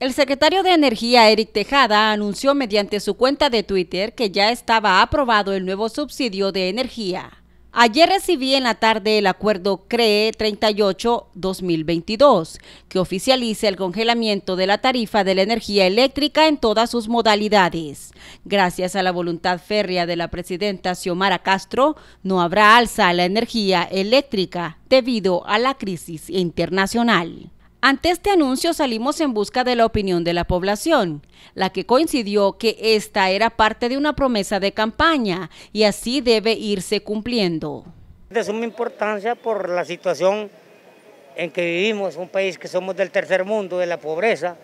El secretario de Energía, Eric Tejada, anunció mediante su cuenta de Twitter que ya estaba aprobado el nuevo subsidio de energía. Ayer recibí en la tarde el acuerdo CREE e 38-2022, que oficializa el congelamiento de la tarifa de la energía eléctrica en todas sus modalidades. Gracias a la voluntad férrea de la presidenta Xiomara Castro, no habrá alza a la energía eléctrica debido a la crisis internacional. Ante este anuncio salimos en busca de la opinión de la población, la que coincidió que esta era parte de una promesa de campaña y así debe irse cumpliendo. De suma importancia por la situación en que vivimos, un país que somos del tercer mundo, de la pobreza,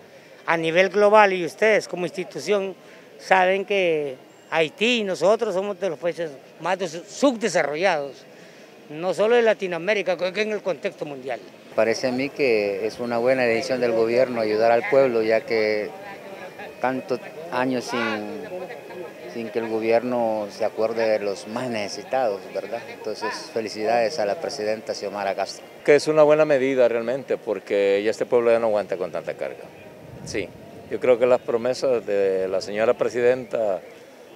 a nivel global y ustedes como institución saben que Haití y nosotros somos de los países más subdesarrollados no solo en Latinoamérica, creo que en el contexto mundial. Parece a mí que es una buena decisión del gobierno ayudar al pueblo, ya que tantos años sin, que el gobierno se acuerde de los más necesitados, ¿verdad? Entonces, felicidades a la presidenta Xiomara Castro. Que es una buena medida realmente, porque ya este pueblo ya no aguanta con tanta carga. Sí, yo creo que las promesas de la señora presidenta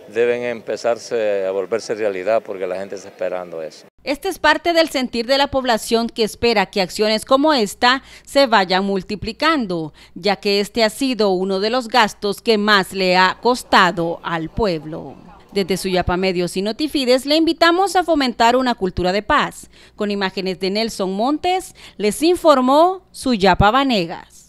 deben empezarse a volverse realidad porque la gente está esperando eso. Este es parte del sentir de la población que espera que acciones como esta se vayan multiplicando, ya que este ha sido uno de los gastos que más le ha costado al pueblo. Desde Suyapa Medios y Notifides le invitamos a fomentar una cultura de paz. Con imágenes de Nelson Montes, les informó Suyapa Vanegas.